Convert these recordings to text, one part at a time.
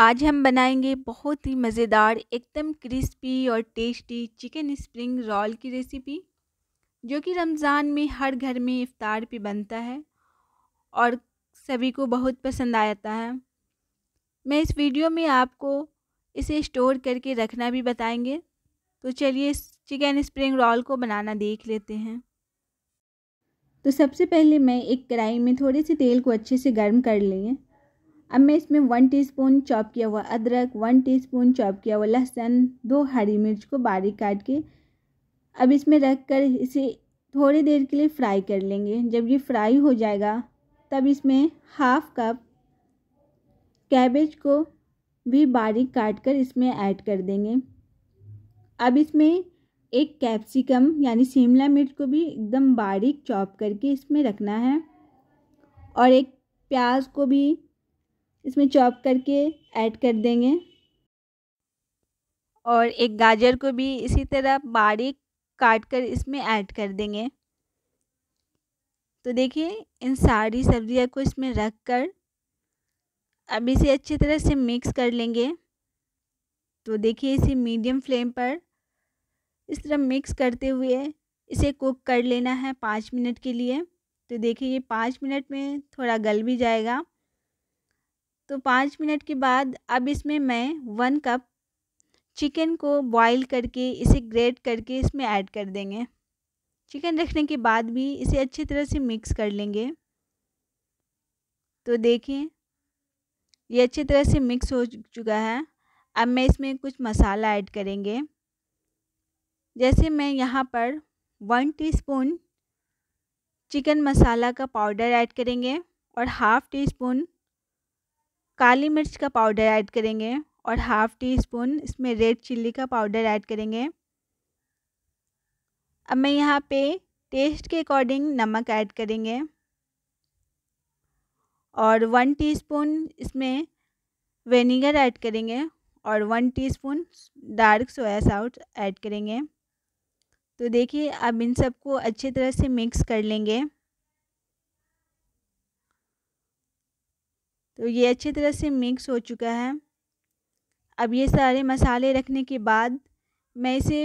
आज हम बनाएंगे बहुत ही मज़ेदार एकदम क्रिस्पी और टेस्टी चिकन स्प्रिंग रोल की रेसिपी जो कि रमज़ान में हर घर में इफ़ार पे बनता है और सभी को बहुत पसंद आता है मैं इस वीडियो में आपको इसे स्टोर करके रखना भी बताएंगे तो चलिए चिकन स्प्रिंग रोल को बनाना देख लेते हैं तो सबसे पहले मैं एक कढ़ाई में थोड़े से तेल को अच्छे से गर्म कर लिए अब मैं इसमें वन टीस्पून चॉप किया हुआ अदरक वन टीस्पून चॉप किया हुआ लहसुन दो हरी मिर्च को बारीक काट के अब इसमें रख कर इसे थोड़ी देर के लिए फ्राई कर लेंगे जब ये फ्राई हो जाएगा तब इसमें हाफ कप कैबेज को भी बारीक काट कर इसमें ऐड कर देंगे अब इसमें एक कैप्सिकम यानी शिमला मिर्च को भी एकदम बारीक चॉप करके इसमें रखना है और एक प्याज को भी इसमें चॉप करके ऐड कर देंगे और एक गाजर को भी इसी तरह बारीक काट कर इसमें ऐड कर देंगे तो देखिए इन सारी सब्जियां को इसमें रख कर अब इसे अच्छी तरह से मिक्स कर लेंगे तो देखिए इसे मीडियम फ्लेम पर इस तरह मिक्स करते हुए इसे कुक कर लेना है पाँच मिनट के लिए तो देखिए ये पाँच मिनट में थोड़ा गल भी जाएगा तो पाँच मिनट के बाद अब इसमें मैं वन कप चिकन को बॉईल करके इसे ग्रेट करके इसमें ऐड कर देंगे चिकन रखने के बाद भी इसे अच्छी तरह से मिक्स कर लेंगे तो देखें ये अच्छी तरह से मिक्स हो चुका है अब मैं इसमें कुछ मसाला ऐड करेंगे जैसे मैं यहाँ पर वन टीस्पून चिकन मसाला का पाउडर ऐड करेंगे और हाफ़ टी स्पून काली मिर्च का पाउडर ऐड करेंगे और हाफ़ टी स्पून इसमें रेड चिल्ली का पाउडर ऐड करेंगे अब मैं यहाँ पे टेस्ट के अकॉर्डिंग नमक ऐड करेंगे और वन टीस्पून इसमें वेनेगर ऐड करेंगे और one teaspoon dark soya sauce add करेंगे तो देखिए अब इन सबको अच्छी तरह से मिक्स कर लेंगे तो ये अच्छी तरह से मिक्स हो चुका है अब ये सारे मसाले रखने के बाद मैं इसे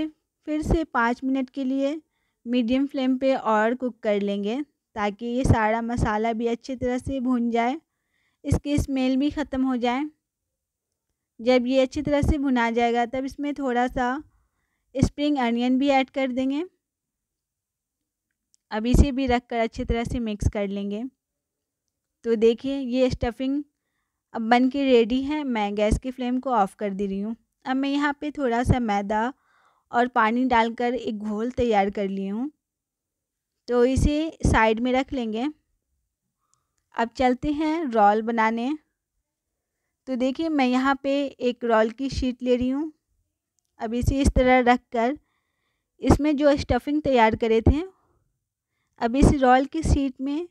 फिर से पाँच मिनट के लिए मीडियम फ्लेम पे और कुक कर लेंगे ताकि ये सारा मसाला भी अच्छी तरह से भुन जाए इसकी स्मेल भी ख़त्म हो जाए जब ये अच्छी तरह से भुना जाएगा तब इसमें थोड़ा सा स्प्रिंग अनियन भी ऐड कर देंगे अब इसे भी रख कर अच्छी तरह से मिक्स कर लेंगे तो देखिए ये स्टफिंग अब बन के रेडी है मैं गैस की फ्लेम को ऑफ़ कर दे रही हूँ अब मैं यहाँ पे थोड़ा सा मैदा और पानी डालकर एक घोल तैयार कर ली हूँ तो इसे साइड में रख लेंगे अब चलते हैं रोल बनाने तो देखिए मैं यहाँ पे एक रोल की शीट ले रही हूँ अब इसे इस तरह रख कर इसमें जो स्टफिंग तैयार करे थे अब इस रोल की शीट में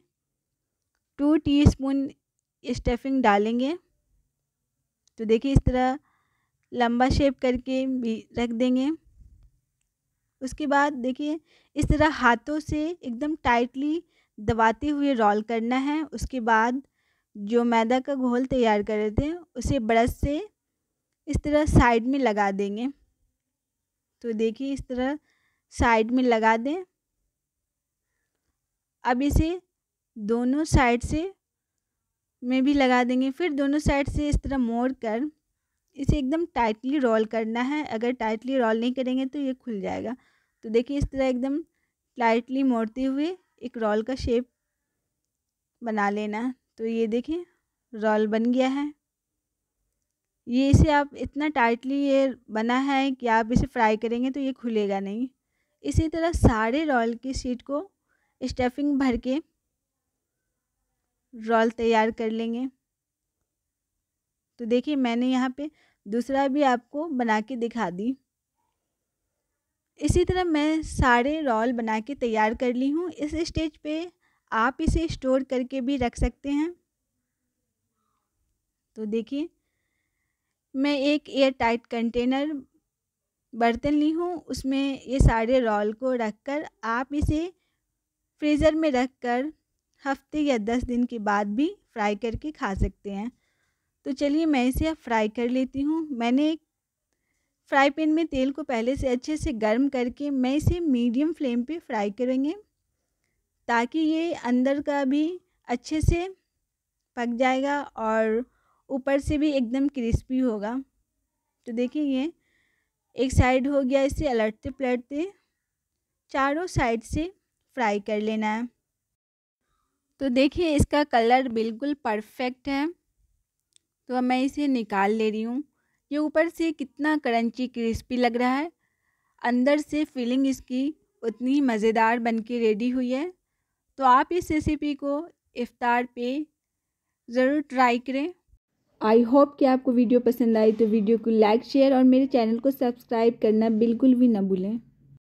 टू टीस्पून स्टफिंग डालेंगे तो देखिए इस तरह लंबा शेप करके भी रख देंगे उसके बाद देखिए इस तरह हाथों से एकदम टाइटली दबाते हुए रोल करना है उसके बाद जो मैदा का घोल तैयार कर रहे थे उसे ब्रश से इस तरह साइड में लगा देंगे तो देखिए इस तरह साइड में लगा दें अब इसे दोनों साइड से में भी लगा देंगे फिर दोनों साइड से इस तरह मोड़ कर इसे एकदम टाइटली रोल करना है अगर टाइटली रोल नहीं करेंगे तो ये खुल जाएगा तो देखिए इस तरह एकदम टाइटली मोड़ते हुए एक रोल का शेप बना लेना तो ये देखिए रोल बन गया है ये इसे आप इतना टाइटली ये बना है कि आप इसे फ्राई करेंगे तो ये खुलेगा नहीं इसी तरह सारे रोल की सीट को स्टफिंग भर के रोल तैयार कर लेंगे तो देखिए मैंने यहाँ पे दूसरा भी आपको बना के दिखा दी इसी तरह मैं सारे रोल बना के तैयार कर ली हूँ इस स्टेज पे आप इसे स्टोर करके भी रख सकते हैं तो देखिए मैं एक एयर टाइट कंटेनर बर्तन ली हूँ उसमें ये सारे रोल को रखकर आप इसे फ्रीज़र में रख कर हफ्ते या दस दिन के बाद भी फ्राई करके खा सकते हैं तो चलिए मैं इसे अब फ्राई कर लेती हूँ मैंने एक फ्राई पैन में तेल को पहले से अच्छे से गर्म करके मैं इसे मीडियम फ्लेम पे फ्राई करेंगे ताकि ये अंदर का भी अच्छे से पक जाएगा और ऊपर से भी एकदम क्रिस्पी होगा तो देखिए ये एक साइड हो गया इसे अलटते पलटते चारों साइड से फ्राई कर लेना है तो देखिए इसका कलर बिल्कुल परफेक्ट है तो मैं इसे निकाल ले रही हूँ ये ऊपर से कितना क्रंची क्रिस्पी लग रहा है अंदर से फीलिंग इसकी उतनी मज़ेदार बनके रेडी हुई है तो आप इस रेसिपी को इफ्तार पे ज़रूर ट्राई करें आई होप कि आपको वीडियो पसंद आई तो वीडियो को लाइक शेयर और मेरे चैनल को सब्सक्राइब करना बिल्कुल भी ना भूलें